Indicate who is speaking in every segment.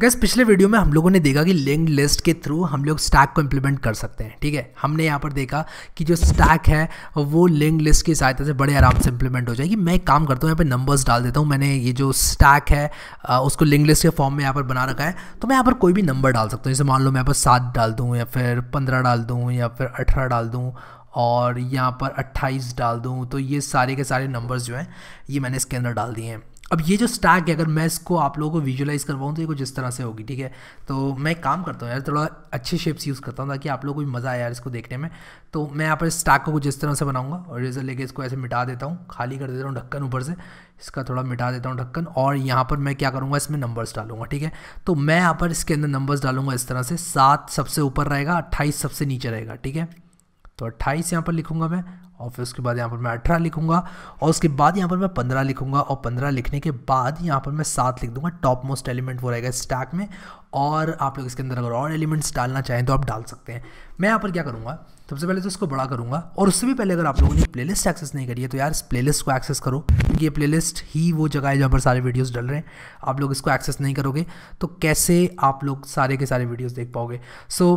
Speaker 1: gas पिछले video में हम लोगों ने देखा कि लिंक लिस्ट के थ्रू हम लोग स्टैक को इम्प्लीमेंट कर सकते हैं ठीक है हमने यहाँ पर देखा कि जो स्टैक है वो लिंक लिस्ट की सहायता से बड़े आराम से इम्प्लीमेंट हो जाएगी मैं एक काम करता हूँ यहाँ पर नंबर्स डाल देता हूँ मैंने ये जो स्टैक है उसको लिंक लिस्ट के फॉर्म में यहाँ पर बना रखा है तो मैं यहाँ पर कोई भी नंबर डाल सकता हूँ जैसे मान लो मैं यहाँ पर सात डाल दूँ या फिर पंद्रह डाल दूँ या फिर अठारह डाल दूँ और यहाँ पर अट्ठाईस डाल दूँ तो ये सारे के सारे नंबर्स जो हैं ये मैंने इसके अंदर डाल दिए हैं अब ये जो स्टैक है अगर मैं इसको आप लोगों को विजुलाइज करवाऊँ तो ये कुछ इस तरह से होगी ठीक है तो मैं काम करता हूँ यार थोड़ा अच्छे शेप्स यूज़ करता हूँ ताकि आप लोगों को भी मज़ा आए यार इसको देखने में तो मैं यहाँ पर स्टैक को कुछ इस तरह से बनाऊँगा और रेजर लेके इसको ऐसे मिटा देता हूँ खाली कर देता हूँ ढक्कन ऊपर से इसका थोड़ा मिटा देता हूँ ढक्कन और यहाँ पर मैं क्या करूँगा इसमें नंबर्स डालूंगा ठीक है तो मैं यहाँ पर इसके अंदर नंबर्स डालूंगा इस तरह से सात सबसे ऊपर रहेगा अट्ठाईस सबसे नीचे रहेगा ठीक है तो अट्ठाईस यहाँ पर लिखूंगा मैं और फिर उसके बाद यहाँ पर मैं अठारह लिखूंगा और उसके बाद यहाँ पर मैं पंद्रह लिखूंगा और पंद्रह लिखने के बाद यहाँ पर मैं सात लिख दूंगा टॉप मोस्ट एलिमेंट वो रहेगा स्टैक में और आप लोग इसके अंदर अगर और एलिमेंट्स डालना चाहें तो आप डाल सकते हैं मैं यहाँ पर क्या करूँगा सबसे पहले तो इसको बड़ा करूँगा और उससे भी पहले अगर आप लोगों ने लिस्ट एक्सेस नहीं करी है तो यार इस लिस्ट को एक्सेस करो क्योंकि ये प्लेलिस्ट ही वो जगह है जहाँ पर सारे वीडियोज़ डल रहे हैं आप लोग इसको एक्सेस नहीं करोगे तो कैसे आप लोग सारे के सारे वीडियोज़ देख पाओगे सो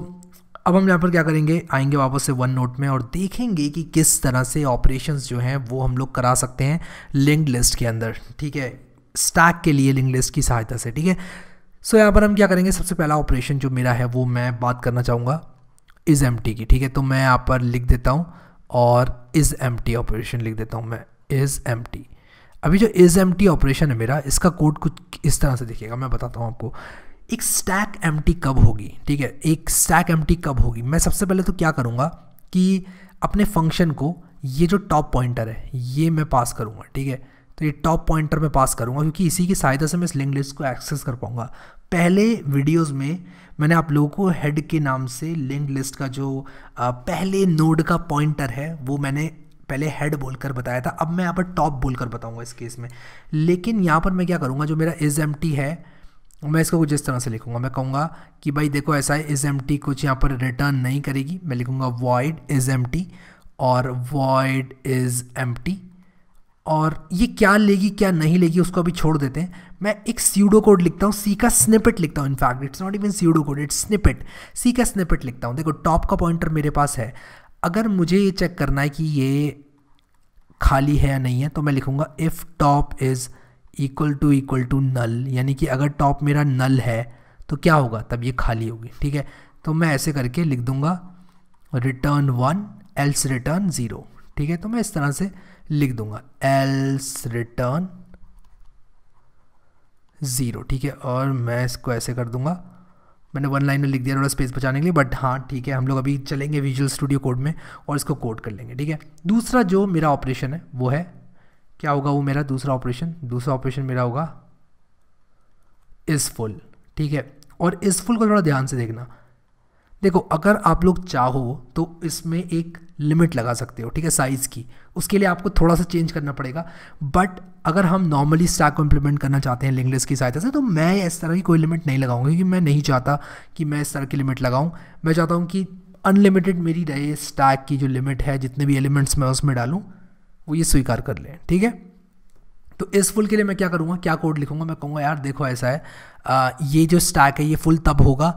Speaker 1: अब हम यहाँ पर क्या करेंगे आएंगे वापस से वन नोट में और देखेंगे कि किस तरह से ऑपरेशंस जो हैं वो हम लोग करा सकते हैं लिंक्ड लिस्ट के अंदर ठीक है स्टैक के लिए लिंक लिस्ट की सहायता से ठीक है सो यहाँ पर हम क्या करेंगे सबसे पहला ऑपरेशन जो मेरा है वो मैं बात करना चाहूँगा इज़ एम की ठीक है तो मैं यहाँ पर लिख देता हूँ और इज़ एम ऑपरेशन लिख देता हूँ मैं इज़ एम अभी जो इज़ एम ऑपरेशन है मेरा इसका कोड कुछ इस तरह से दिखेगा मैं बताता हूँ आपको एक स्टैक एम कब होगी ठीक है एक स्टैक एम कब होगी मैं सबसे पहले तो क्या करूँगा कि अपने फंक्शन को ये जो टॉप पॉइंटर है ये मैं पास करूँगा ठीक है तो ये टॉप पॉइंटर मैं पास करूँगा क्योंकि इसी की सहायता से मैं इस लिंक लिस्ट को एक्सेस कर पाऊँगा पहले वीडियोस में मैंने आप लोगों को हेड के नाम से लिंक लिस्ट का जो पहले नोड का पॉइंटर है वो मैंने पहले हेड बोलकर बताया था अब मैं यहाँ पर टॉप बोलकर बताऊँगा इस केस में लेकिन यहाँ पर मैं क्या करूँगा जो मेरा इज एम है मैं इसको कुछ इस तरह से लिखूंगा मैं कहूँगा कि भाई देखो ऐसा है इज एम टी कुछ यहाँ पर रिटर्न नहीं करेगी मैं लिखूँगा वॉइड इज एम टी और वॉइड इज एम टी और ये क्या लेगी क्या नहीं लेगी उसको अभी छोड़ देते हैं मैं एक सीडो कोड लिखता हूँ सी का स्निपेट लिखता हूँ in fact it's not even pseudo code it's snippet C का स्निपेट लिखता हूँ देखो टॉप का पॉइंटर मेरे पास है अगर मुझे ये चेक करना है कि ये खाली है या नहीं है तो मैं लिखूँगा if top is equal to equal to null यानी कि अगर टॉप मेरा नल है तो क्या होगा तब ये खाली होगी ठीक है तो मैं ऐसे करके लिख दूंगा return one else return zero ठीक है तो मैं इस तरह से लिख दूंगा एल्स रिटर्न ज़ीरो ठीक है और मैं इसको ऐसे कर दूंगा मैंने वन लाइन में लिख दिया थोड़ा स्पेस बचाने के लिए बट हाँ ठीक है हम लोग अभी चलेंगे विजुअल स्टूडियो कोड में और इसको कोड कर लेंगे ठीक है दूसरा जो मेरा ऑपरेशन है वो है क्या होगा वो मेरा दूसरा ऑपरेशन दूसरा ऑपरेशन मेरा होगा इस फुल ठीक है और इस फुल को थोड़ा ध्यान से देखना देखो अगर आप लोग चाहो तो इसमें एक लिमिट लगा सकते हो ठीक है साइज़ की उसके लिए आपको थोड़ा सा चेंज करना पड़ेगा बट अगर हम नॉर्मली स्टैक को इम्प्लीमेंट करना चाहते हैं लिंगलेस की सहायता से तो मैं इस तरह की कोई लिमिट नहीं लगाऊंगा क्योंकि मैं नहीं चाहता कि मैं इस तरह की लिमिट लगाऊं मैं चाहता हूं कि अनलिमिटेड मेरी रहे स्टैक की जो लिमिट है जितने भी एलिमेंट्स मैं उसमें डालूँ वो ये स्वीकार कर लें ठीक है तो इस फुल के लिए मैं क्या करूँगा क्या कोड लिखूँगा मैं कहूँगा यार देखो ऐसा है आ, ये जो स्टैक है ये फुल तब होगा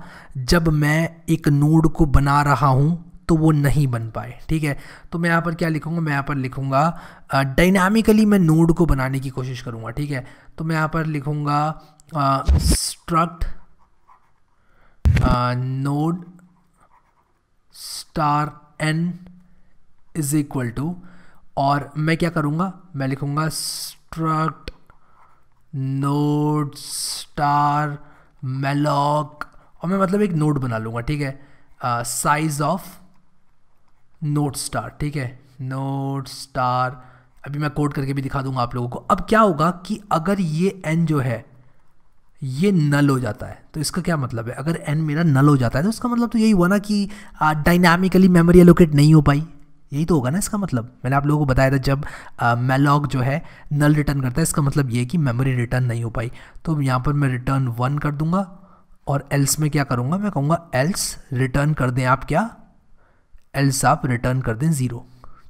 Speaker 1: जब मैं एक नोड को बना रहा हूँ तो वो नहीं बन पाए ठीक है तो मैं यहाँ पर क्या लिखूँगा मैं यहाँ पर लिखूँगा डायनामिकली मैं नोड को बनाने की कोशिश करूँगा ठीक है तो मैं यहाँ पर लिखूँगा struct node star N is equal to और मैं क्या करूँगा मैं लिखूँगा स्ट्रक्ट नोड स्टार मेलॉक और मैं मतलब एक नोड बना लूँगा ठीक है साइज ऑफ नोट स्टार ठीक है नोट स्टार अभी मैं कोड करके भी दिखा दूंगा आप लोगों को अब क्या होगा कि अगर ये एन जो है ये नल हो जाता है तो इसका क्या मतलब है अगर एन मेरा नल हो जाता है तो इसका मतलब तो यही हुआ ना कि डायनामिकली मेमोरी एलोकेट नहीं हो पाई यही तो होगा ना इसका मतलब मैंने आप लोगों को बताया था जब मेलॉग जो है नल रिटर्न करता है इसका मतलब ये कि मेमोरी रिटर्न नहीं हो पाई तो यहाँ पर मैं रिटर्न वन कर दूंगा और एल्स में क्या करूँगा मैं कहूँगा एल्स रिटर्न कर दें आप क्या एल्स आप रिटर्न कर दें ज़ीरो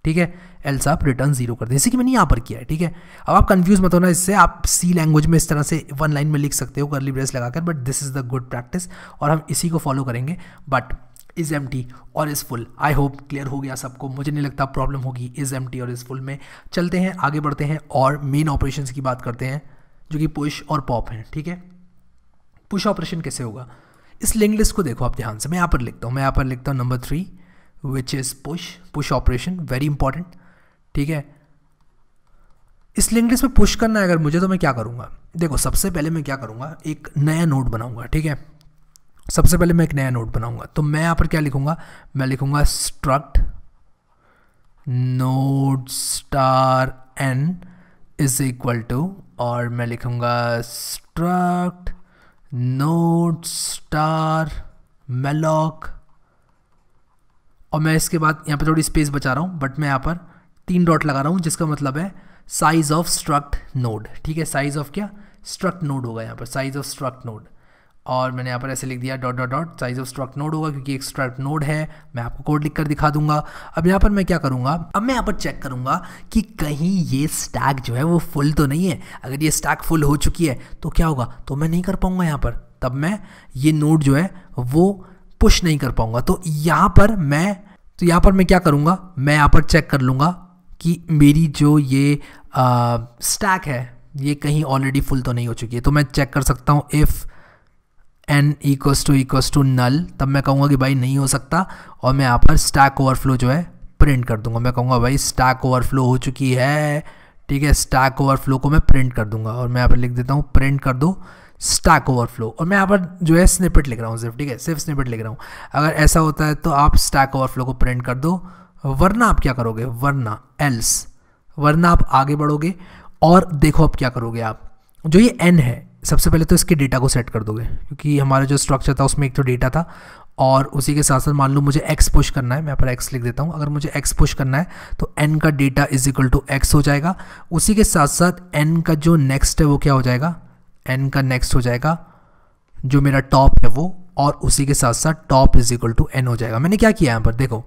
Speaker 1: ठीक है एल्स आप रिटर्न जीरो कर दें जैसे कि मैंने यहाँ पर किया है ठीक है अब आप कन्फ्यूज मत होना इससे आप सी लैंग्वेज में इस तरह से वन लाइन में लिख सकते हो करली ब्रेस लगाकर but this is the good practice और हम इसी को फॉलो करेंगे बट इज़ एम टी और is full I hope clear हो गया सबको मुझे नहीं लगता प्रॉब्लम होगी इज़ एम टी और इज़ फुल में चलते हैं आगे बढ़ते हैं और मेन ऑपरेशन की बात करते हैं जो कि पुश और पॉप हैं ठीक है पुश ऑपरेशन कैसे होगा इस लिंक लिस्ट को देखो आप ध्यान से मैं यहाँ पर लिखता हूँ मैं यहाँ पर लिखता हूँ number three which is push push operation very important ठीक है इस लिंक लिस्ट में पुश करना है अगर मुझे तो मैं क्या करूँगा देखो सबसे पहले मैं क्या करूँगा एक नया नोट बनाऊँगा ठीक है सबसे पहले मैं एक नया नोट बनाऊंगा तो मैं यहाँ पर क्या लिखूंगा मैं लिखूंगा struct node star N is equal to और मैं लिखूंगा स्ट्रक्ट नोट स्टार मेलॉक और मैं इसके बाद यहाँ पर थोड़ी स्पेस बचा रहा हूँ बट मैं यहाँ पर तीन डॉट लगा रहा हूँ जिसका मतलब है साइज ऑफ स्ट्रक्ट नोड ठीक है साइज ऑफ क्या स्ट्रक्ट नोड होगा यहाँ पर साइज ऑफ स्ट्रक्ट नोड और मैंने यहाँ पर ऐसे लिख दिया dot dot dot size of struct node होगा क्योंकि एक स्ट्रक्ट नोड है मैं आपको कोड लिख कर दिखा दूंगा अब यहाँ पर मैं क्या करूँगा अब मैं यहाँ पर चेक करूँगा कि कहीं ये स्टैक जो है वो फुल तो नहीं है अगर ये स्टैक फुल हो चुकी है तो क्या होगा तो मैं नहीं कर पाऊँगा यहाँ पर तब मैं ये नोड जो है वो पुश नहीं कर पाऊँगा तो यहाँ पर मैं तो यहाँ पर मैं क्या करूँगा मैं यहाँ पर चेक कर लूँगा कि मेरी जो ये स्टैक है ये कहीं ऑलरेडी फुल तो नहीं हो चुकी है तो मैं चेक कर सकता हूँ if N equals to equals to null तब मैं कहूँगा कि भाई नहीं हो सकता और मैं यहाँ पर स्टैक ओवरफ्लो जो है प्रिंट कर दूंगा मैं कहूँगा भाई स्टैक ओवरफ्लो हो चुकी है ठीक है स्टैक ओवरफ्लो को मैं प्रिंट कर दूंगा और मैं यहाँ पर लिख देता हूँ प्रिंट कर दो स्टैक ओवरफ्लो और मैं यहाँ पर जो है स्निपिट लिख रहा हूँ सिर्फ ठीक है सिर्फ स्निपिट लिख रहा हूँ अगर ऐसा होता है तो आप स्टैक ओवरफ्लो को प्रिंट कर दो वरना आप क्या करोगे वरना एल्स वरना आप आगे बढ़ोगे और देखो आप क्या करोगे आप जो ये एन है सबसे पहले तो इसके डेटा को सेट कर दोगे क्योंकि हमारा जो स्ट्रक्चर था उसमें एक तो डेटा था और उसी के साथ साथ मान लो मुझे एक्स पुश करना है मैं पर एक्स लिख देता हूँ अगर मुझे एक्स पुश करना है तो एन का data is equal to X हो जाएगा उसी के साथ साथ एन का जो नेक्स्ट है वो क्या हो जाएगा एन का नेक्स्ट हो जाएगा जो मेरा टॉप है वो और उसी के साथ साथ top is equal to N हो जाएगा मैंने क्या किया यहाँ पर देखो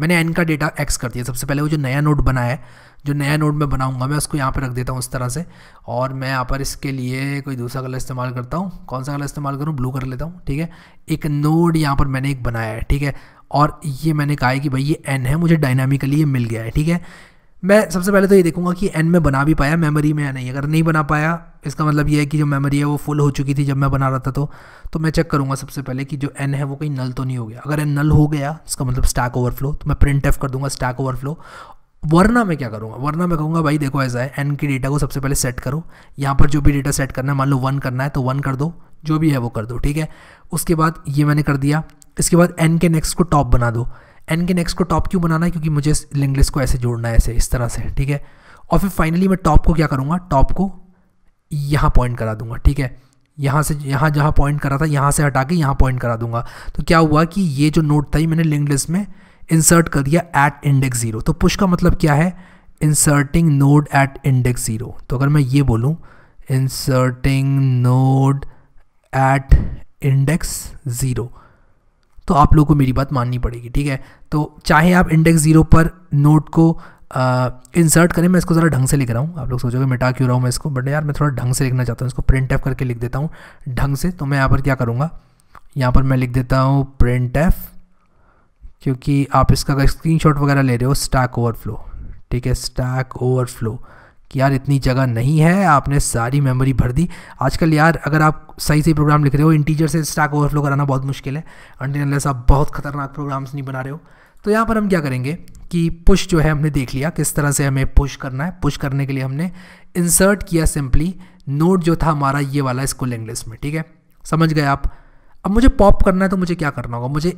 Speaker 1: मैंने एन का डेटा एक्स कर दिया सबसे पहले वो जो नया नोट बना है जो नया नोट मैं बनाऊंगा मैं उसको यहाँ पर रख देता हूँ इस तरह से और मैं यहाँ पर इसके लिए कोई दूसरा कलर इस्तेमाल करता हूँ कौन सा कलर इस्तेमाल करूँ ब्लू कर लेता हूँ ठीक है एक नोड यहाँ पर मैंने एक बनाया है ठीक है और ये मैंने कहा है कि भाई ये एन है मुझे डायनामिकली ये मिल गया है ठीक है मैं सबसे पहले तो ये देखूंगा कि एन में बना भी पाया मेमोरी में या नहीं अगर नहीं बना पाया इसका मतलब ये है कि जो मेमोरी है वो फुल हो चुकी थी जब मैं बना रहा था तो तो मैं चेक करूँगा सबसे पहले कि जो एन है वो कहीं नल तो नहीं हो गया अगर एन नल हो गया इसका मतलब स्टैक ओवरफ्लो तो मैं प्रिंट एफ कर दूंगा स्टैक ओवरफ्लो वरना मैं क्या करूँगा वरना मैं कहूँगा भाई देखो ऐसा है एन की डेटा को सबसे पहले सेट करो यहाँ पर जो भी डेटा सेट करना है मान लो वन करना है तो वन कर दो जो भी है वो कर दो ठीक है उसके बाद ये मैंने कर दिया इसके बाद एन के नेक्स्ट को टॉप बना दो एन के नेक्स्ट को टॉप क्यों बनाना है क्योंकि मुझे लिंक लिस्ट को ऐसे जोड़ना है ऐसे इस तरह से ठीक है और फिर फाइनली मैं टॉप को क्या करूँगा टॉप को यहाँ पॉइंट करा दूंगा ठीक है यहाँ से यहाँ जहाँ पॉइंट करा था यहाँ से हटा के यहाँ पॉइंट करा दूंगा तो क्या हुआ कि ये जो नोट था ये मैंने लिंक लिस्ट में इंसर्ट कर दिया एट इंडेक्स ज़ीरो तो पुश का मतलब क्या है inserting node at index zero तो अगर मैं ये बोलूँ inserting node at index zero तो आप लोगों को मेरी बात माननी पड़ेगी ठीक है तो चाहे आप इंडेक्स ज़ीरो पर नोट को इंसर्ट करें मैं इसको ज़रा ढंग से लिख रहा हूँ आप लोग सोचोगे मिटा क्यों रहा हूँ मैं इसको बट यार मैं थोड़ा ढंग से लिखना चाहता हूँ इसको प्रिंट एफ करके लिख देता हूँ ढंग से तो मैं यहाँ पर क्या करूँगा यहाँ पर मैं लिख देता हूँ प्रिंट एफ क्योंकि आप इसका अगर शॉट वगैरह ले रहे हो स्टैक ओवरफ्लो ठीक है स्टैक ओवरफ्लो कि यार इतनी जगह नहीं है आपने सारी मेमोरी भर दी आजकल यार अगर आप सही सही प्रोग्राम लिख रहे हो इंटीजर से स्टैक ओवरफ्लो कराना बहुत मुश्किल है अनलेस आप बहुत खतरनाक प्रोग्राम्स नहीं बना रहे हो तो यहाँ पर हम क्या करेंगे कि पुश जो है हमने देख लिया किस तरह से हमें पुश करना है पुश करने के लिए हमने इंसर्ट किया सिंपली नोट जो था हमारा ये वाला स्कूल इंग्लिश में ठीक है समझ गए आप अब मुझे पॉप करना है तो मुझे क्या करना होगा मुझे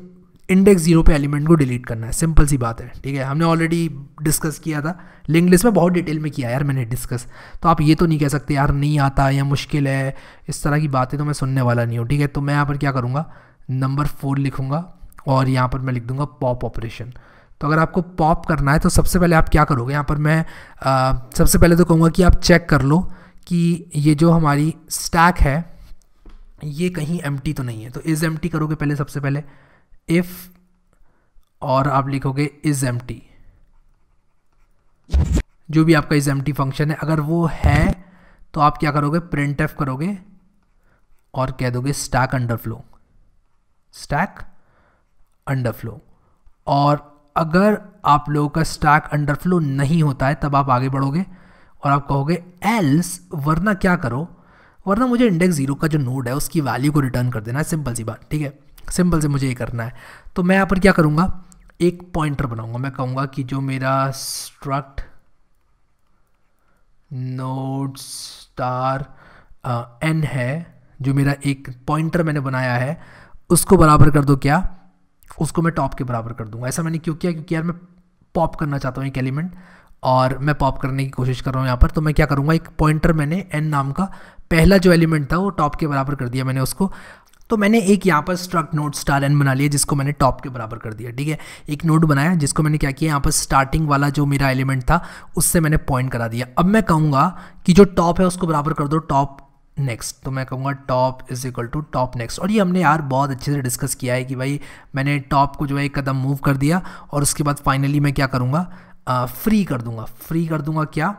Speaker 1: इंडेक्स जीरो पे एलिमेंट को डिलीट करना है सिंपल सी बात है ठीक है हमने ऑलरेडी डिस्कस किया था लिंक लिस्ट में बहुत डिटेल में किया यार मैंने डिस्कस तो आप ये तो नहीं कह सकते यार नहीं आता या मुश्किल है इस तरह की बातें तो मैं सुनने वाला नहीं हूँ ठीक है तो मैं यहाँ पर क्या करूँगा नंबर फोर लिखूँगा और यहाँ पर मैं लिख दूंगा पॉप ऑपरेशन तो अगर आपको पॉप करना है तो सबसे पहले आप क्या करोगे यहाँ पर मैं आ, सबसे पहले तो कहूँगा कि आप चेक कर लो कि ये जो हमारी स्टैक है ये कहीं एम तो नहीं है तो इज़ एम करोगे पहले सबसे पहले इफ़ और आप लिखोगे इज़ एम जो भी आपका इज़ एम फंक्शन है अगर वो है तो आप क्या करोगे प्रिंट एफ करोगे और कह दोगे stack underflow stack underflow और अगर आप लोगों का स्टैक अंडरफ्लो नहीं होता है तब आप आगे बढ़ोगे और आप कहोगे एल्स वरना क्या करो वरना मुझे इंडेक्स जीरो का जो नोड है उसकी वैल्यू को रिटर्न कर देना है सिंपल सी बात ठीक है सिंपल से मुझे ये करना है तो मैं यहाँ पर क्या करूँगा एक पॉइंटर बनाऊँगा मैं कहूँगा कि जो मेरा स्ट्रक्ट नोड स्टार एन है जो मेरा एक पॉइंटर मैंने बनाया है उसको बराबर कर दो क्या उसको मैं टॉप के बराबर कर दूंगा ऐसा मैंने क्यों किया क्योंकि यार मैं पॉप करना चाहता हूँ एक एलिमेंट और मैं पॉप करने की कोशिश कर रहा हूँ यहाँ पर तो मैं क्या करूँगा एक पॉइंटर मैंने एन नाम का पहला जो एलिमेंट था वो टॉप के बराबर कर दिया मैंने उसको तो मैंने एक यहाँ पर स्ट्रक्ट नोट स्टार एन बना लिया जिसको मैंने टॉप के बराबर कर दिया ठीक है एक नोट बनाया जिसको मैंने क्या किया यहाँ पर स्टार्टिंग वाला जो मेरा एलिमेंट था उससे मैंने पॉइंट करा दिया अब मैं कहूँगा कि जो टॉप है उसको बराबर कर दो टॉप नेक्स्ट तो मैं कहूँगा top is equal to top next और ये हमने यार बहुत अच्छे से डिस्कस किया है कि भाई मैंने टॉप को जो है एक कदम मूव कर दिया और उसके बाद फाइनली मैं क्या करूँगा फ्री कर दूँगा फ्री कर दूँगा क्या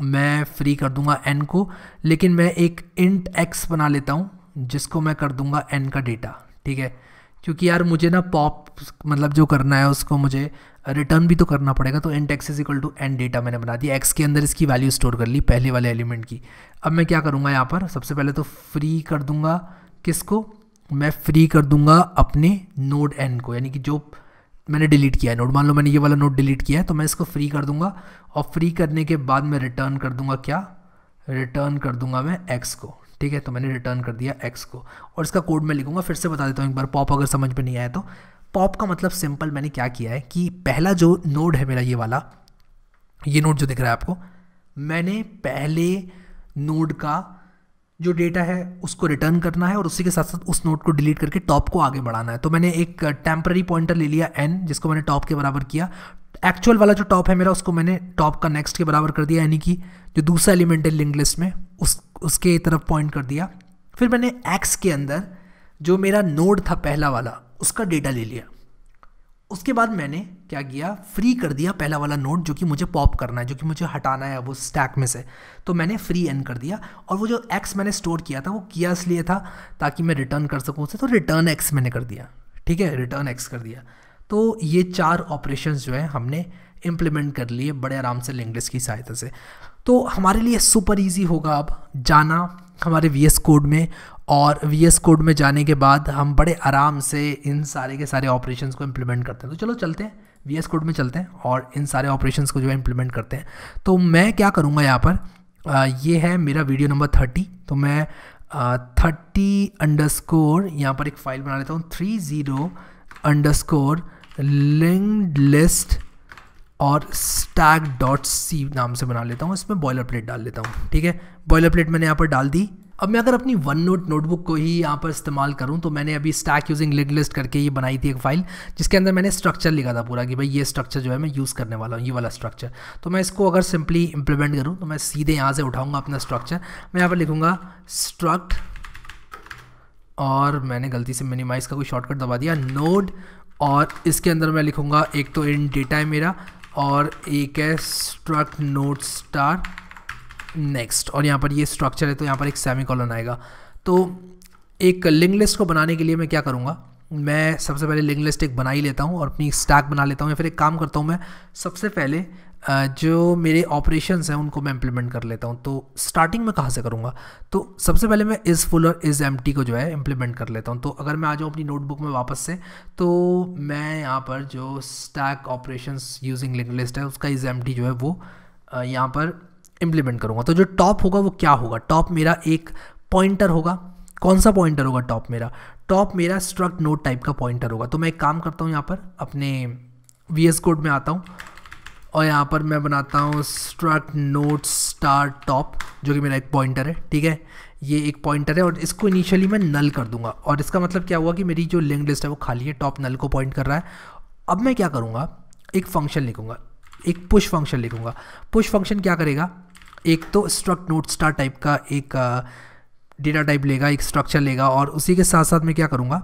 Speaker 1: मैं फ्री कर दूँगा एन को लेकिन मैं एक इंट एक्स बना लेता हूँ जिसको मैं कर दूँगा एन का डेटा ठीक है क्योंकि यार मुझे ना पॉप मतलब जो करना है उसको मुझे रिटर्न भी तो करना पड़ेगा तो N tax is equal to N data मैंने बना दिया एक्स के अंदर इसकी वैल्यू स्टोर कर ली पहले वाले एलिमेंट की अब मैं क्या करूँगा यहाँ पर सबसे पहले तो फ्री कर दूंगा किसको मैं फ्री कर दूंगा अपने नोड एन को यानी कि जो मैंने डिलीट किया है नोट मान लो मैंने ये वाला नोट डिलीट किया है तो मैं इसको फ्री कर दूंगा और फ्री करने के बाद मैं रिटर्न कर दूंगा क्या रिटर्न कर दूंगा मैं एक्स को ठीक है तो मैंने रिटर्न कर दिया एक्स को और इसका कोड मैं लिखूंगा फिर से बता देता हूँ एक बार पॉप अगर समझ में नहीं आया तो पॉप का मतलब सिंपल मैंने क्या किया है कि पहला जो नोड है मेरा ये वाला ये नोड जो दिख रहा है आपको मैंने पहले नोड का जो डेटा है उसको रिटर्न करना है और उसी के साथ साथ उस नोट को डिलीट करके टॉप को आगे बढ़ाना है तो मैंने एक टेम्प्ररी पॉइंटर ले लिया एन जिसको मैंने टॉप के बराबर किया एक्चुअल वाला जो टॉप है मेरा उसको मैंने टॉप का नेक्स्ट के बराबर कर दिया यानी कि जो दूसरा एलिमेंट है लिंक लिस्ट में उस उसके तरफ पॉइंट कर दिया फिर मैंने एक्स के अंदर जो मेरा नोड था पहला वाला उसका डेटा ले लिया उसके बाद मैंने क्या किया फ्री कर दिया पहला वाला नोड जो कि मुझे पॉप करना है जो कि मुझे हटाना है वो स्टैक में से तो मैंने फ्री एन कर दिया और वो जो एक्स मैंने स्टोर किया था वो किया इसलिए था ताकि मैं रिटर्न कर सकूँ उसे तो रिटर्न एक्स मैंने कर दिया ठीक है रिटर्न एक्स कर दिया तो ये चार ऑपरेशन जो है हमने इम्प्लीमेंट कर लिए बड़े आराम से लिंक की सहायता से तो हमारे लिए सुपर ईजी होगा अब जाना हमारे वी एस कोड में और वी एस कोड में जाने के बाद हम बड़े आराम से इन सारे के सारे ऑपरेशन को इम्प्लीमेंट करते हैं तो चलो चलते हैं वी एस कोड में चलते हैं और इन सारे ऑपरेशन को जो है इम्प्लीमेंट करते हैं तो मैं क्या करूँगा यहाँ पर आ, ये है मेरा वीडियो नंबर थर्टी तो मैं थर्टी अंडर स्कोर यहाँ पर एक फाइल बना लेता हूँ three zero underscore linked list और स्टैग डॉट सी नाम से बना लेता हूँ इसमें बॉयलर प्लेट डाल लेता हूँ ठीक है बॉयलर प्लेट मैंने यहाँ पर डाल दी अब मैं अगर अपनी वन नोट नोटबुक को ही यहाँ पर इस्तेमाल करूँ तो मैंने अभी स्टैक यूजिंग लिड लिस्ट करके ये बनाई थी एक फाइल जिसके अंदर मैंने स्ट्रक्चर लिखा था पूरा कि भाई ये स्ट्रक्चर जो है मैं यूज़ करने वाला हूँ ये वाला स्ट्रक्चर तो मैं इसको अगर सिंपली इंप्लीमेंट करूँ तो मैं सीधे यहाँ से उठाऊँगा अपना स्ट्रक्चर मैं यहाँ पर लिखूँगा स्ट्रक्ट और मैंने गलती से मिनिमाइज का कोई शॉर्टकट दबा दिया नोड और इसके अंदर मैं लिखूँगा एक तो इन डेटा है मेरा और एक है स्ट्रक्ट नोट स्टार नेक्स्ट और यहाँ पर ये स्ट्रक्चर है तो यहाँ पर एक सेमी कॉलन आएगा तो एक लिंक लिस्ट को बनाने के लिए मैं क्या करूँगा मैं सबसे पहले लिंक लिस्ट एक बना ही लेता हूँ और अपनी स्टैक बना लेता हूँ या फिर एक काम करता हूँ मैं सबसे पहले जो मेरे ऑपरेशंस हैं उनको मैं इम्प्लीमेंट कर लेता हूँ तो स्टार्टिंग में कहाँ से करूँगा तो सबसे पहले मैं इज़ फुल और इज़ एम को जो है इम्प्लीमेंट कर लेता हूँ तो अगर मैं आ जाऊँ अपनी नोटबुक में वापस से तो मैं यहाँ पर जो stack operations using link list है उसका इज़ एम जो है वो यहाँ पर इम्प्लीमेंट करूँगा तो जो टॉप होगा वो क्या होगा टॉप मेरा एक पॉइंटर होगा कौन सा पॉइंटर होगा टॉप मेरा टॉप मेरा स्ट्रक्ट नोट टाइप का पॉइंटर होगा तो मैं एक काम करता हूँ यहाँ पर अपने वी एस कोड में आता हूँ और यहाँ पर मैं बनाता हूँ स्ट्रक्ट नोट स्टार टॉप जो कि मेरा एक पॉइंटर है ठीक है ये एक पॉइंटर है और इसको इनिशियली मैं नल कर दूंगा और इसका मतलब क्या हुआ कि मेरी जो लिंक लिस्ट है वो खाली है टॉप नल को पॉइंट कर रहा है अब मैं क्या करूँगा एक फंक्शन लिखूँगा एक पुश फंक्शन लिखूँगा पुश फंक्शन क्या करेगा एक तो स्ट्रक्ट नोट स्टार टाइप का एक डेटा uh, टाइप लेगा एक स्ट्रक्चर लेगा और उसी के साथ साथ मैं क्या करूँगा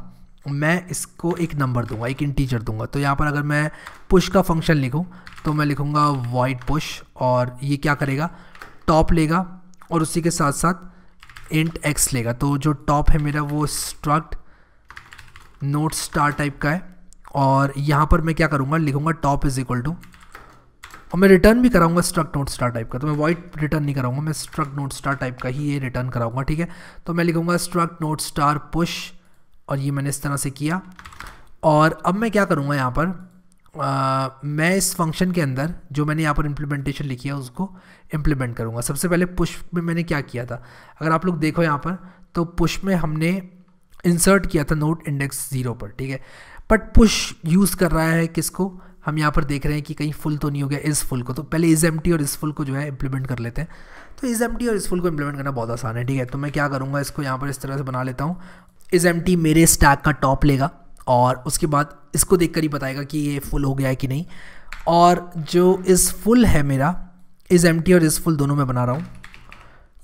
Speaker 1: मैं इसको एक नंबर दूंगा एक इंटीजर दूंगा तो यहाँ पर अगर मैं पुश का फंक्शन लिखूँ तो मैं लिखूँगा वाइट पुश और ये क्या करेगा टॉप लेगा और उसी के साथ साथ इंट एक्स लेगा तो जो टॉप है मेरा वो स्ट्रक्ट नोट स्टार टाइप का है और यहाँ पर मैं क्या करूँगा लिखूँगा टॉप इज़ इक्वल टू और मैं रिटर्न भी कराऊंगा स्ट्रक नोट स्टार टाइप का तो मैं वाइट रिटर्न नहीं कराऊंगा मैं स्ट्रक नोट स्टार टाइप का ही ये रिटर्न कराऊंगा ठीक है तो मैं लिखूंगा स्ट्रक नोट स्टार पुश और ये मैंने इस तरह से किया और अब मैं क्या करूँगा यहाँ पर आ, मैं इस फंक्शन के अंदर जो मैंने यहाँ पर इम्प्लीमेंटेशन लिखी है उसको इम्प्लीमेंट करूँगा सबसे पहले पुश में मैंने क्या किया था अगर आप लोग देखो यहाँ पर तो पुश में हमने इंसर्ट किया था नोट इंडेक्स ज़ीरो पर ठीक है बट पुश यूज़ कर रहा है किसको हम यहाँ पर देख रहे हैं कि कहीं फुल तो नहीं हो गया इस फुल को तो पहले इज एम और इस फुल को जो है इंप्लीमेंट कर लेते हैं तो इज एम और इस फुल को इम्प्लीमेंट करना बहुत आसान है ठीक है तो मैं क्या करूँगा इसको यहाँ पर इस तरह से बना लेता हूँ इज एम मेरे स्टैक का टॉप लेगा और उसके बाद इसको देख कर ही बताएगा कि ये फुल हो गया है कि नहीं और जो इस फुल है मेरा इज़ एम और इस फुल दोनों में बना रहा हूँ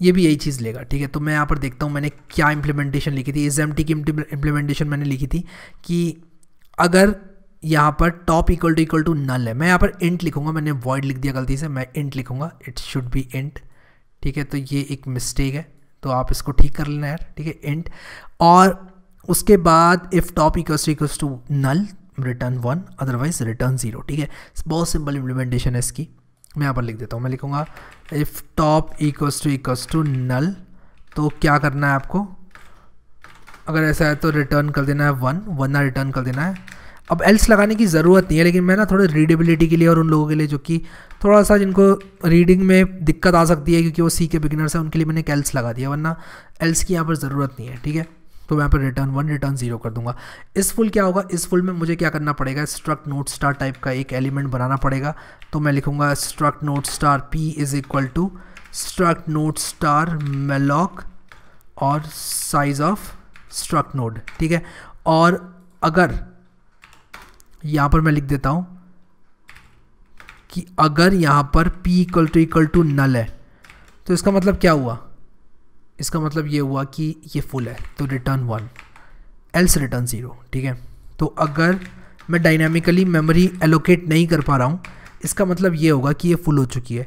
Speaker 1: ये भी यही चीज़ लेगा ठीक है तो मैं यहाँ पर देखता हूँ मैंने क्या इम्प्लीमेंटेशन लिखी थी इज़ एम की इम्प्लीमेंटेशन मैंने लिखी थी कि अगर यहाँ पर top equal to equal to null है मैं यहाँ पर इंट लिखूंगा मैंने वॉइड लिख दिया गलती से मैं इंट लिखूंगा इट शुड बी इंट ठीक है तो ये एक मिस्टेक है तो आप इसको ठीक कर लेना यार ठीक है इंट और उसके बाद if top equal to equals to null return one otherwise return zero ठीक है बहुत सिंपल इम्प्लीमेंटेशन है इसकी मैं यहाँ पर लिख देता हूँ मैं लिखूँगा if top equals to equals to null तो क्या करना है आपको अगर ऐसा है तो रिटर्न कर देना है वन वन ना रिटर्न कर देना है अब एल्स लगाने की ज़रूरत नहीं है लेकिन मैं ना थोड़े रीडेबिलिटी के लिए और उन लोगों के लिए जो कि थोड़ा सा जिनको रीडिंग में दिक्कत आ सकती है क्योंकि वो सी के बिगिनर्स हैं उनके लिए मैंने एक एल्स लगा दिया वरना एल्स की यहाँ पर ज़रूरत नहीं है ठीक है तो मैं यहाँ पर रिटर्न वन रिटर्न जीरो कर दूंगा इस फुल क्या होगा इस फुल में मुझे क्या करना पड़ेगा स्ट्रक्ट नोट स्टार टाइप का एक एलिमेंट बनाना पड़ेगा तो मैं लिखूंगा struct node star p is equal to struct node star malloc और साइज ऑफ स्ट्रक्ट नोड ठीक है और अगर यहाँ पर मैं लिख देता हूँ कि अगर यहाँ पर p equal to equal to null है तो इसका मतलब क्या हुआ इसका मतलब ये हुआ कि ये फुल है तो return one else return zero ठीक है तो अगर मैं डायनामिकली मेमोरी एलोकेट नहीं कर पा रहा हूँ इसका मतलब ये होगा कि ये फुल हो चुकी है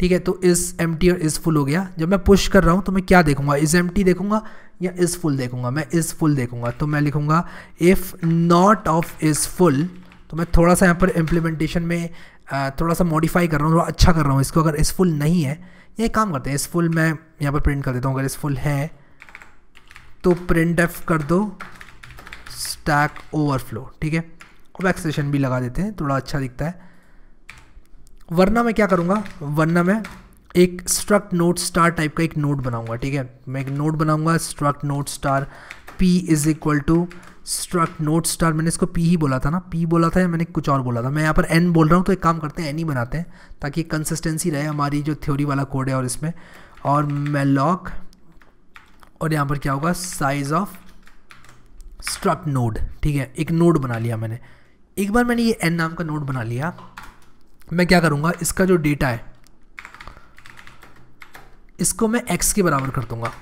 Speaker 1: ठीक है तो इस एम और इस फुल हो गया जब मैं पुश कर रहा हूँ तो मैं क्या देखूँगा इस एम देखूँगा या इज़ फुल देखूंगा मैं इज़ फुल देखूंगा तो मैं लिखूंगा if not of is full तो मैं थोड़ा सा यहाँ पर इम्प्लीमेंटेशन में थोड़ा सा मॉडिफाई कर रहा हूँ थोड़ा अच्छा कर रहा हूँ इसको अगर इस फुल नहीं है ये काम करते हैं इस फुल मैं यहाँ पर प्रिंट कर देता हूँ अगर इस फुल है तो प्रिंट एफ कर दो स्टैक ओवरफ्लो ठीक है अब एक्सेशन भी लगा देते हैं थोड़ा अच्छा दिखता है वरना मैं क्या करूँगा वरना मैं एक स्ट्रक्ट नोट स्टार टाइप का एक नोट बनाऊंगा ठीक है मैं एक नोट बनाऊंगा struct node star p is equal to struct node star मैंने इसको पी ही बोला था ना पी बोला था या मैंने कुछ और बोला था मैं यहाँ पर एन बोल रहा हूँ तो एक काम करते हैं एन ही बनाते हैं ताकि कंसिस्टेंसी रहे हमारी जो थ्योरी वाला कोड है और इसमें और मैलॉक और यहाँ पर क्या होगा साइज ऑफ स्ट्रक्ट नोड ठीक है एक नोड बना लिया मैंने एक बार मैंने ये एन नाम का नोड बना लिया मैं क्या करूँगा इसका जो डेटा है इसको मैं एक्स के बराबर कर दूंगा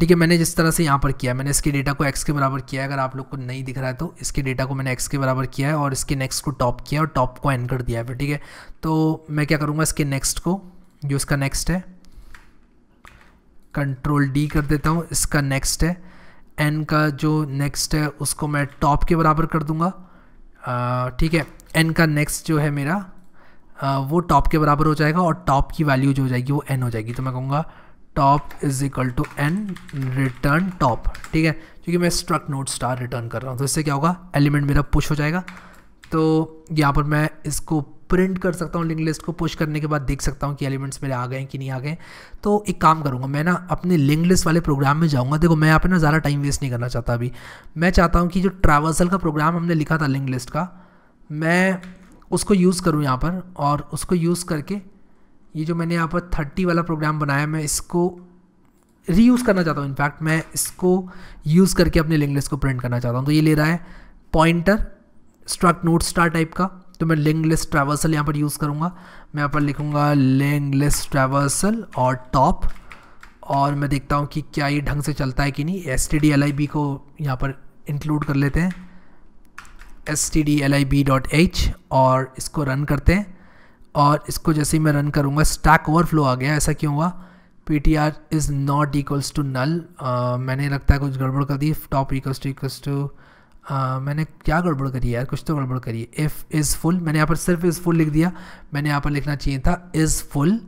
Speaker 1: ठीक है मैंने जिस तरह से यहाँ पर किया मैंने इसके डेटा को एक्स के बराबर किया है अगर आप लोग को नहीं दिख रहा है तो इसके डेटा को मैंने एक्स के बराबर किया है और इसके नेक्स्ट को टॉप किया और टॉप को एन कर दिया है ठीक है तो मैं क्या करूँगा इसके नेक्स्ट को जो इसका नेक्स्ट है कंट्रोल डी कर देता हूँ इसका नेक्स्ट है एन का जो नेक्स्ट है उसको मैं टॉप के बराबर कर दूँगा ठीक है एन का नेक्स्ट जो है मेरा वो टॉप के बराबर हो जाएगा और टॉप की वैल्यू जो हो जाएगी वो एन हो जाएगी तो मैं कहूँगा top is equal to n return top ठीक है क्योंकि मैं स्ट्रक नोट स्टार रिटर्न कर रहा हूँ तो इससे क्या होगा एलिमेंट मेरा पुश हो जाएगा तो यहाँ पर मैं इसको प्रिंट कर सकता हूँ लिंक लिस्ट को पुश करने के बाद देख सकता हूँ कि एलिमेंट्स मेरे आ गए हैं कि नहीं आ गए तो एक काम करूँगा मैं ना अपने लिंक लिस्ट वाले प्रोग्राम में जाऊँगा देखो मैं यहाँ ना ज़्यादा टाइम वेस्ट नहीं करना चाहता अभी मैं चाहता हूँ कि जो ट्रावर्सल का प्रोग्राम हमने लिखा था लिंक लिस्ट का मैं उसको यूज़ करूँ यहाँ पर और उसको यूज़ करके ये जो मैंने यहाँ पर थर्टी वाला प्रोग्राम बनाया मैं इसको रीयूज़ करना चाहता हूँ इनफैक्ट मैं इसको यूज़ करके अपने लिंक को प्रिंट करना चाहता हूँ तो ये ले रहा है pointer struct node star type का तो मैं लिंक लिस्ट ट्रैवर्सल यहाँ पर यूज़ करूँगा मैं यहाँ पर लिखूँगा लिंक लिस्ट ट्रैवर्सल और टॉप और मैं देखता हूँ कि क्या ये ढंग से चलता है कि नहीं S T D L I B को यहाँ पर इंक्लूड कर लेते हैं एच और इसको रन करते हैं और इसको जैसे ही मैं रन करूँगा स्टैक ओवरफ्लो आ गया ऐसा क्यों हुआ P T R is not equals to null मैंने लगता है कुछ गड़बड़ कर दी top equals to equals to मैंने क्या गड़बड़ करी है यार कुछ तो गड़बड़ करी इफ़ इज़ फुल मैंने यहाँ पर सिर्फ इज़ फुल लिख दिया मैंने यहाँ पर लिखना चाहिए था इज़ फुल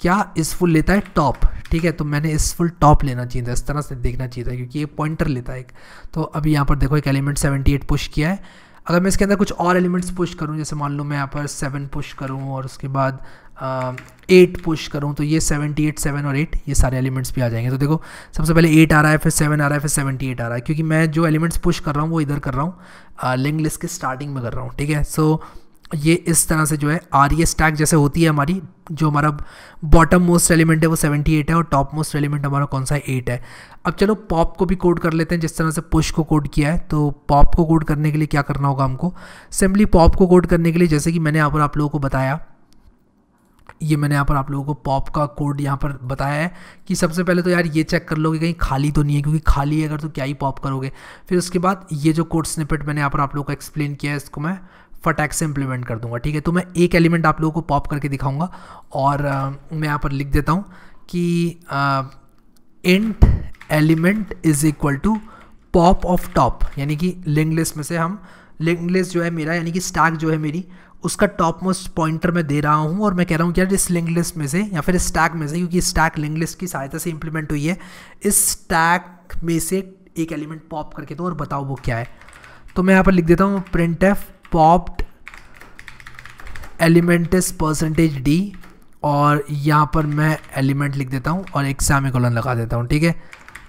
Speaker 1: क्या इज़ फुल लेता है टॉप ठीक है तो मैंने इस फुल टॉप लेना चाहिए था इस तरह से देखना चाहिए था क्योंकि ये पॉइंटर लेता है एक तो अभी यहाँ पर देखो एक एलिमेंट सेवेंटी एट पुश किया है अगर मैं इसके अंदर कुछ और एलिमेंट्स पुश करूँ जैसे मान लो मैं यहाँ पर सेवन पुश करूँ और उसके बाद एट पुश करूँ तो ये सेवेंटी एट सेवन और एट ये सारे एलिमेंट्स भी आ जाएंगे तो देखो सबसे पहले एट आ रहा है फिर सेवन आ रहा है फिर सेवेंटी एट आ रहा है क्योंकि मैं जो एलिमेंट्स पुश कर रहा हूँ वो इधर कर रहा हूँ लिंग लिस्ट के स्टार्टिंग में कर रहा हूँ ठीक है सो so, ये इस तरह से जो है आर ये स्टैक जैसे होती है हमारी जो हमारा बॉटम मोस्ट एलिमेंट है वो 78 है और टॉप मोस्ट एलिमेंट हमारा कौन सा है 8 है अब चलो पॉप को भी कोड कर लेते हैं जिस तरह से पुश को कोड किया है तो पॉप को कोड करने के लिए क्या करना होगा हमको सिंपली पॉप को कोड करने के लिए जैसे कि मैंने यहाँ पर आप लोगों को बताया ये मैंने यहाँ पर आप लोगों को पॉप का कोड यहाँ पर बताया है कि सबसे पहले तो यार ये चेक कर लो कि कहीं खाली तो नहीं है क्योंकि खाली है अगर तो क्या ही पॉप करोगे फिर उसके बाद ये जो कोड स्निपेट मैंने यहाँ पर आप लोगों को एक्सप्लेन किया है इसको मैं फटाक से इम्प्लीमेंट कर दूंगा ठीक है तो मैं एक एलिमेंट आप लोगों को पॉप करके दिखाऊंगा और आ, मैं यहाँ पर लिख देता हूँ कि int element is equal to pop of top यानी कि लिंग लिस्ट में से हम लिंग लिस्ट जो है मेरा यानी कि स्टैक जो है मेरी उसका टॉप मोस्ट पॉइंटर मैं दे रहा हूँ और मैं कह रहा हूँ कि यार इस लिंक लिस्ट में से या फिर स्टैक में से क्योंकि स्टैक लिंक लिस्ट की सहायता से इंप्लीमेंट हुई है इस स्टैक में से एक एलिमेंट पॉप करके दो और बताओ वो क्या है तो मैं यहाँ पर लिख देता हूँ printf popped elements percentage d और यहाँ पर मैं एलिमेंट लिख देता हूँ और एक सामी कॉलन लगा देता हूँ ठीक है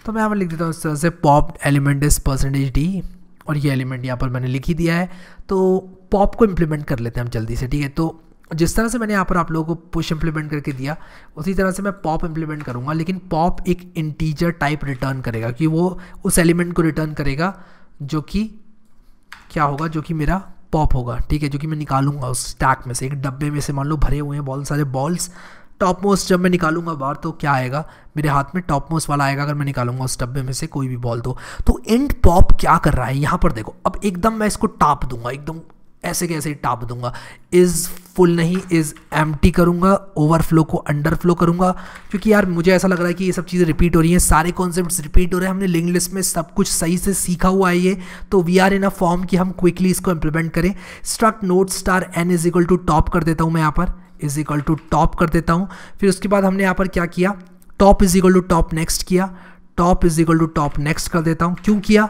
Speaker 1: तो मैं यहाँ पर लिख देता हूँ इस तरह से popped element is percentage d और ये एलिमेंट यहाँ पर मैंने लिख ही दिया है तो पॉप को इम्प्लीमेंट कर लेते हैं हम जल्दी से ठीक है तो जिस तरह से मैंने यहाँ पर आप लोगों को पुश इम्प्लीमेंट करके दिया उसी तरह से मैं पॉप इम्प्लीमेंट करूँगा लेकिन पॉप एक इंटीजर टाइप रिटर्न करेगा कि वो उस एलिमेंट को रिटर्न करेगा जो कि क्या होगा जो कि मेरा पॉप होगा ठीक है जो कि मैं निकालूंगा उस स्टैक में से एक डब्बे में से मान लो भरे हुए हैं बहुत सारे बॉल्स टॉप मोस्ट जब मैं निकालूंगा बार तो क्या आएगा मेरे हाथ में टॉप मोस्ट वाला आएगा अगर मैं निकालूंगा उस डब्बे में से कोई भी बॉल तो तो एंड पॉप क्या कर रहा है यहाँ पर देखो अब एकदम मैं इसको टाप दूंगा एकदम ऐसे कैसे टाप दूंगा इज़ फुल नहीं इज़ एम टी करूँगा ओवरफ्लो को अंडरफ्लो करूँगा क्योंकि यार मुझे ऐसा लग रहा है कि ये सब चीज़ें रिपीट हो रही हैं सारे कॉन्सेप्ट रिपीट हो रहे हैं हमने लिंग लिस्ट में सब कुछ सही से सीखा हुआ है ये तो we are in a form कि हम क्विकली इसको इम्प्लीमेंट करें struct node star N is equal to top कर देता हूँ मैं यहाँ पर इज इक्वल टू टॉप कर देता हूँ फिर उसके बाद हमने यहाँ पर क्या किया top is equal to top next किया top is equal to top next कर देता हूँ क्यों किया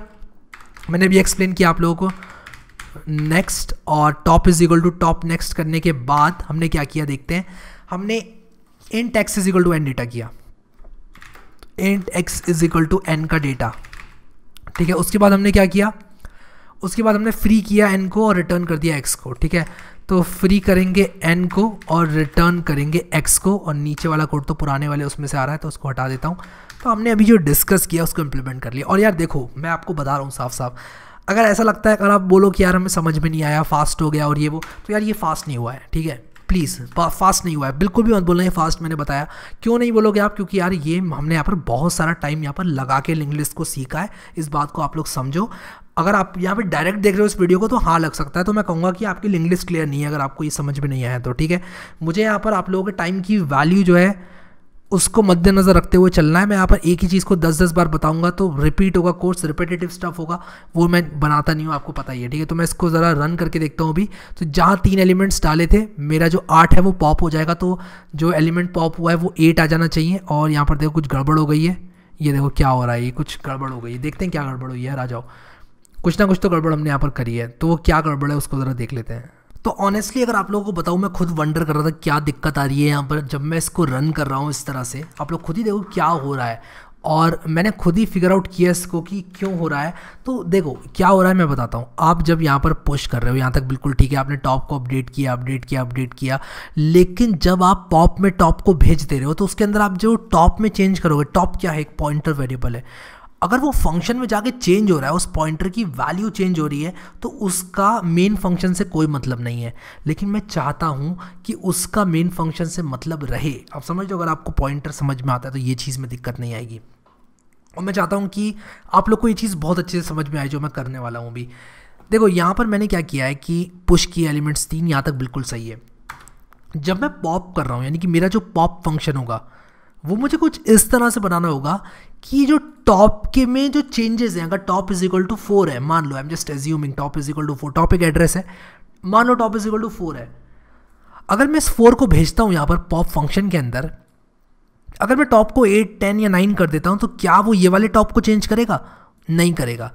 Speaker 1: मैंने भी एक्सप्लेन किया आप लोगों को नेक्स्ट और top is equal to top next करने के बाद हमने क्या किया देखते हैं हमने int x is equal to N data किया int x is equal to n का डेटा ठीक है उसके बाद हमने क्या किया उसके बाद हमने फ्री किया एन को और रिटर्न कर दिया एक्स को ठीक है तो फ्री करेंगे एन को और रिटर्न करेंगे एक्स को और नीचे वाला कोड तो पुराने वाले उसमें से आ रहा है तो उसको हटा देता हूँ तो हमने अभी जो डिस्कस किया उसको इम्प्लीमेंट कर लिया और यार देखो मैं आपको बता रहा हूँ साफ साफ अगर ऐसा लगता है अगर आप बोलो कि यार हमें समझ में नहीं आया फास्ट हो गया और ये वो तो यार ये फास्ट नहीं हुआ है ठीक है प्लीज़ फास्ट नहीं हुआ है बिल्कुल भी मत बोलना ये फास्ट मैंने बताया क्यों नहीं बोलोगे आप क्योंकि यार ये हमने यहाँ पर बहुत सारा टाइम यहाँ पर लगा के लिंक को सीखा है इस बात को आप लोग समझो अगर आप यहाँ पे डायरेक्ट देख रहे हो इस वीडियो को तो हाँ लग सकता है तो मैं कहूँगा कि आपकी लिंक क्लियर नहीं है अगर आपको ये समझ में नहीं आया तो ठीक है मुझे यहाँ पर आप लोगों के टाइम की वैल्यू जो है उसको मद्देनज़र रखते हुए चलना है मैं यहाँ पर एक ही चीज़ को दस दस बार बताऊंगा तो रिपीट होगा कोर्स रिपीटेटिव स्टफ होगा वो मैं बनाता नहीं हूँ आपको पता ही है ठीक है तो मैं इसको ज़रा रन करके देखता हूँ अभी तो जहाँ तीन एलिमेंट्स डाले थे मेरा जो आठ है वो पॉप हो जाएगा तो जो एलिमेंट पॉप हुआ है वो एट आ जाना चाहिए और यहाँ पर देखो कुछ गड़बड़ हो गई है ये देखो क्या हो रहा है ये कुछ गड़बड़ हो गई है देखते हैं क्या गड़बड़ हुई है यार आ जाओ कुछ ना कुछ तो गड़बड़ हमने यहाँ पर करी है तो वो क्या गड़बड़ है उसको ज़रा देख लेते हैं तो ऑनेस्टली अगर आप लोगों को बताऊँ मैं खुद वंडर कर रहा था क्या दिक्कत आ रही है यहाँ पर जब मैं इसको रन कर रहा हूँ इस तरह से आप लोग खुद ही देखो क्या हो रहा है और मैंने खुद ही फिगर आउट किया इसको कि क्यों हो रहा है तो देखो क्या हो रहा है मैं बताता हूँ आप जब यहाँ पर पुश कर रहे हो यहाँ तक बिल्कुल ठीक है आपने टॉप को अपडेट किया अपडेट किया अपडेट किया लेकिन जब आप पॉप में टॉप को भेज दे रहे हो तो उसके अंदर आप जो टॉप में चेंज करोगे टॉप क्या है एक पॉइंटर वेरिएबल है अगर वो फंक्शन में जाके चेंज हो रहा है उस पॉइंटर की वैल्यू चेंज हो रही है तो उसका मेन फंक्शन से कोई मतलब नहीं है लेकिन मैं चाहता हूँ कि उसका मेन फंक्शन से मतलब रहे आप समझ लो अगर आपको पॉइंटर समझ में आता है तो ये चीज़ में दिक्कत नहीं आएगी और मैं चाहता हूँ कि आप लोग को ये चीज़ बहुत अच्छे से समझ में आए जो मैं करने वाला हूँ अभी देखो यहाँ पर मैंने क्या किया है कि पुश की एलिमेंट्स तीन यहाँ तक बिल्कुल सही है जब मैं पॉप कर रहा हूँ यानी कि मेरा जो पॉप फंक्शन होगा वो मुझे कुछ इस तरह से बनाना होगा कि जो टॉप के में जो चेंजेस हैं अगर top is equal to four है मान लो I am just assuming top is equal to four टॉपिक एड्रेस है मान लो top is equal to four है अगर मैं इस फोर को भेजता हूँ यहाँ पर पॉप फंक्शन के अंदर अगर मैं टॉप को एट टेन या नाइन कर देता हूँ तो क्या वो ये वाले टॉप को चेंज करेगा नहीं करेगा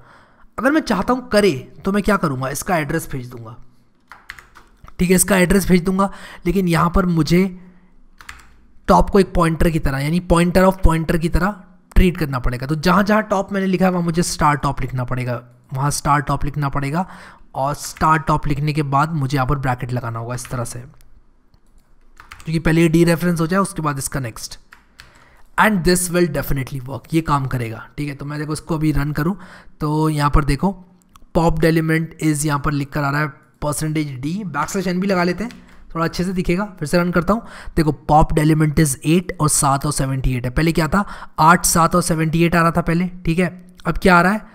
Speaker 1: अगर मैं चाहता हूँ करे तो मैं क्या करूँगा इसका एड्रेस भेज दूँगा ठीक है इसका एड्रेस भेज दूंगा लेकिन यहाँ पर मुझे टॉप को एक पॉइंटर की तरह यानी पॉइंटर ऑफ पॉइंटर की तरह ट्रीट करना पड़ेगा तो जहाँ जहाँ टॉप मैंने लिखा है वहाँ मुझे स्टार टॉप लिखना पड़ेगा वहाँ स्टार टॉप लिखना पड़ेगा और स्टार टॉप लिखने के बाद मुझे यहाँ पर ब्रैकेट लगाना होगा इस तरह से क्योंकि पहले ये डी रेफरेंस हो जाए उसके बाद इसका next and this will definitely work ये काम करेगा ठीक है तो मैं देखो इसको अभी रन करूँ तो यहाँ पर देखो पॉप्ड एलिमेंट इज़ यहाँ पर लिख कर आ रहा है percentage d backslash n भी लगा लेते हैं थोड़ा अच्छे से दिखेगा फिर से रन करता हूँ देखो पॉप एलिमेंट इज़ एट और सात और सेवेंटी एट है पहले क्या था आठ सात और सेवेंटी एट आ रहा था पहले ठीक है अब क्या आ रहा है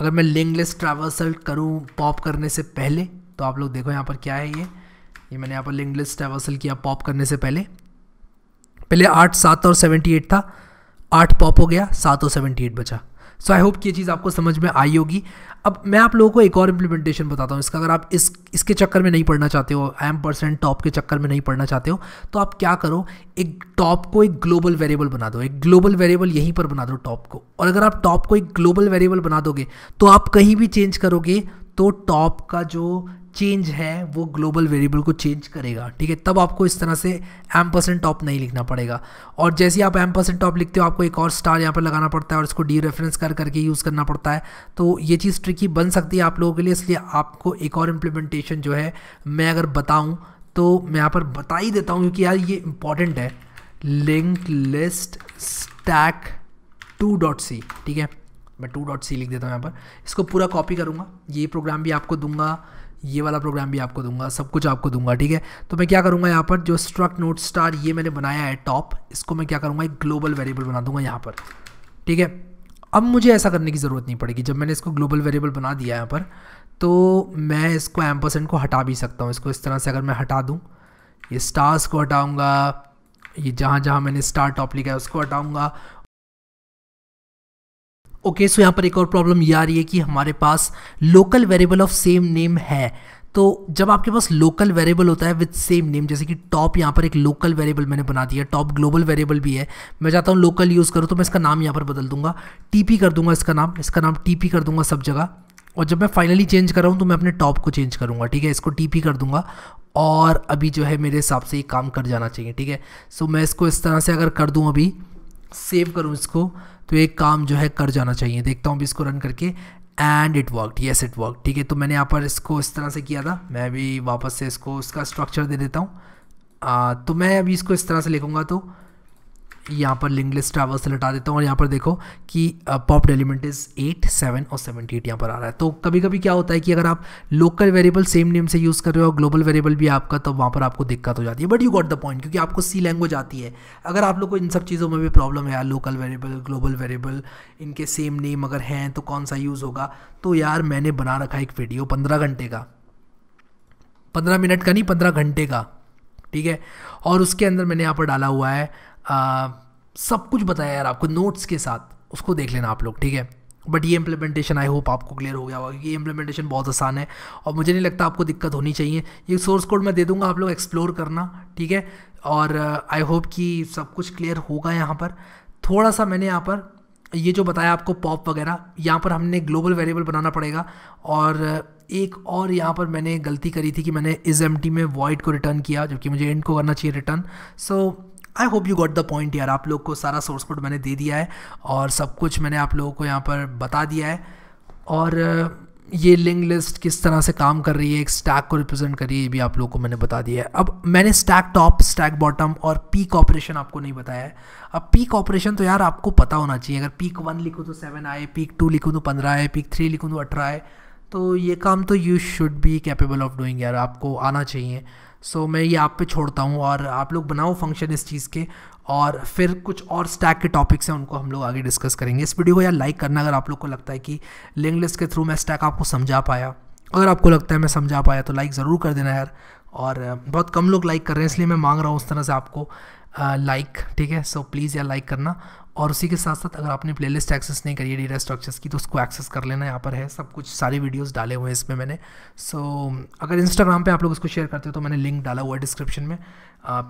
Speaker 1: अगर मैं लिंगलेस ट्रैवर्सल करूँ पॉप करने से पहले तो आप लोग देखो यहाँ पर क्या है ये ये मैंने यहाँ पर लिंगलेस ट्रैवर्सल किया पॉप करने से पहले पहले आठ सात और सेवेंटी एट था आठ पॉप हो गया सात और सेवेंटी एट बचा सो आई होप कि ये चीज़ आपको समझ में आई होगी अब मैं आप लोगों को एक और इम्प्लीमेंटेशन बताता हूँ इसका अगर आप इस इसके चक्कर में नहीं पढ़ना चाहते हो एम परसेंट टॉप के चक्कर में नहीं पढ़ना चाहते हो तो आप क्या करो एक टॉप को एक ग्लोबल वेरिएबल बना दो एक ग्लोबल वेरिएबल यहीं पर बना दो टॉप को और अगर आप टॉप को एक ग्लोबल वेरिएबल बना दोगे तो आप कहीं भी चेंज करोगे तो टॉप का जो चेंज है वो ग्लोबल वेरिएबल को चेंज करेगा ठीक है तब आपको इस तरह से एम परसेंट टॉप नहीं लिखना पड़ेगा और जैसे ही आप एम परसेंट टॉप लिखते हो आपको एक और स्टार यहाँ पर लगाना पड़ता है और इसको डी रेफरेंस कर करके यूज़ करना पड़ता है तो ये चीज़ ट्रिकी बन सकती है आप लोगों के लिए इसलिए आपको एक और इम्प्लीमेंटेशन जो है मैं अगर बताऊँ तो मैं यहाँ पर बता ही देता हूँ क्योंकि यार ये इंपॉर्टेंट है link list stack two dot C ठीक है मैं टू डॉट सी लिख देता हूँ यहाँ पर इसको पूरा कॉपी करूँगा ये प्रोग्राम भी आपको दूंगा ये वाला प्रोग्राम भी आपको दूंगा सब कुछ आपको दूंगा ठीक है तो मैं क्या करूँगा यहाँ पर जो स्ट्रक नोट स्टार ये मैंने बनाया है टॉप इसको मैं क्या करूँगा एक ग्लोबल वेरिएबल बना दूंगा यहाँ पर ठीक है अब मुझे ऐसा करने की ज़रूरत नहीं पड़ेगी जब मैंने इसको ग्लोबल वेरिएबल बना दिया यहाँ पर तो मैं इसको एम परसेंट को हटा भी सकता हूँ इसको इस तरह से अगर मैं हटा दूँ ये स्टार्स को हटाऊँगा ये जहाँ जहाँ मैंने स्टार टॉप लिखा है उसको हटाऊँगा ओके सो यहाँ पर एक और प्रॉब्लम ये आ रही है कि हमारे पास local variable of same name है तो जब आपके पास लोकल वेरिएबल होता है विद सेम नेम जैसे कि टॉप यहाँ पर एक लोकल वेरिएबल मैंने बना दिया टॉप ग्लोबल वेरिएबल भी है मैं चाहता हूँ लोकल यूज़ करूँ तो मैं इसका नाम यहाँ पर बदल दूंगा टीपी कर दूंगा इसका नाम इसका नाम टीपी कर दूंगा सब जगह और जब मैं फाइनली चेंज कर रहा हूँ तो मैं अपने टॉप को चेंज करूँगा ठीक है इसको टीपी कर दूंगा और अभी जो है मेरे हिसाब से ये काम कर जाना चाहिए ठीक है सो मैं इसको इस तरह से अगर कर दूँ अभी सेव करूँ इसको तो एक काम जो है कर जाना चाहिए देखता हूँ भी इसको रन करके and it worked yes it work ठीक है तो मैंने यहाँ पर इसको इस तरह से किया था मैं भी वापस से इसको उसका स्ट्रक्चर दे देता हूँ तो मैं अभी इसको इस तरह से लिखूँगा तो यहाँ पर लिंक लिस्ट ट्रैवल से लटा देता हूँ और यहाँ पर देखो कि popped element is eight seven और सेवेंटी एट यहाँ पर आ रहा है तो कभी कभी क्या होता है कि अगर आप लोकल वेरिएबल सेम नेम से यूज़ कर रहे हो और ग्लोबल वेरिएबल भी आपका तो वहाँ पर आपको दिक्कत हो जाती है but you got the point क्योंकि आपको सी लैंग्वेज आती है अगर आप लोग को इन सब चीज़ों में भी प्रॉब्लम है यार लोकल वेरिएबल ग्लोबल वेरिएबल इनके सेम नेम अगर हैं तो कौन सा यूज़ होगा तो यार मैंने बना रखा एक वीडियो पंद्रह घंटे का पंद्रह मिनट का नहीं पंद्रह घंटे का ठीक है और उसके अंदर मैंने यहाँ पर डाला हुआ है आ, सब कुछ बताया यार आपको नोट्स के साथ उसको देख लेना आप लोग ठीक है बट ये इम्प्लीमेंटेशन आई होप आपको क्लियर हो गया होगा ये इम्प्लीमेंटेशन बहुत आसान है और मुझे नहीं लगता आपको दिक्कत होनी चाहिए ये सोर्स कोड मैं दे दूंगा आप लोग एक्सप्लोर करना ठीक है और आई uh, होप कि सब कुछ क्लियर होगा यहाँ पर थोड़ा सा मैंने यहाँ पर ये जो बताया आपको पॉप वगैरह यहाँ पर हमने ग्लोबल वेरिएबल बनाना पड़ेगा और uh, एक और यहाँ पर मैंने गलती करी थी कि मैंने इज एम में वॉइड को रिटर्न किया जबकि मुझे एंड को करना चाहिए return so so, I hope you got the point यार आप लोग को सारा सोर्स कोड मैंने दे दिया है और सब कुछ मैंने आप लोगों को यहाँ पर बता दिया है और ये लिंक लिस्ट किस तरह से काम कर रही है एक स्टैक को रिप्रेजेंट कर रही है ये भी आप लोगों को मैंने बता दिया है अब मैंने स्टैक टॉप स्टैक बॉटम और पीक ऑपरेशन आपको नहीं बताया है अब पीक ऑपरेशन तो यार आपको पता होना चाहिए अगर पीक वन लिखूँ तो सेवन आए पीक टू लिखूँ तो पंद्रह आए पीक थ्री लिखूँ तो अठारह आए तो ये काम तो you should be capable of doing यार आपको आना चाहिए सो मैं ये आप पे छोड़ता हूँ और आप लोग बनाओ फंक्शन इस चीज़ के और फिर कुछ और स्टैक के टॉपिक्स हैं उनको हम लोग आगे डिस्कस करेंगे इस वीडियो को यार लाइक करना अगर आप लोग को लगता है कि लिंक लिस्ट के थ्रू मैं स्टैक आपको समझा पाया अगर आपको लगता है मैं समझा पाया तो लाइक ज़रूर कर देना यार और बहुत कम लोग लाइक कर रहे हैं इसलिए मैं मांग रहा हूँ उस तरह से आपको लाइक ठीक है सो प्लीज़ यार लाइक करना और उसी के साथ साथ अगर आपने प्लेलिस्ट एक्सेस नहीं करी है डेटा स्ट्रक्चर्स की तो उसको एक्सेस कर लेना यहाँ पर है सब कुछ सारे वीडियोस डाले हुए हैं इसमें मैंने सो so, अगर इंस्टाग्राम पे आप लोग उसको शेयर करते हो तो मैंने लिंक डाला हुआ है डिस्क्रिप्शन में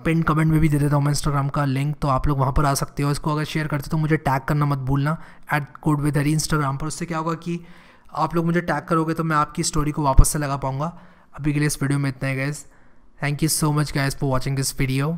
Speaker 1: पिन कमेंट में भी दे देता हूँ मैं इंस्टाग्राम का लिंक तो आप लोग वहाँ पर आ सकते हो इसको अगर शेयर करते हो तो मुझे टैग करना मत भूलना at code with Harry Instagram पर उससे क्या होगा कि आप लोग मुझे टैग करोगे तो मैं आपकी स्टोरी को वापस से लगा पाऊँगा अभी के लिए इस वीडियो में इतना है guys thank you so much guys for watching this video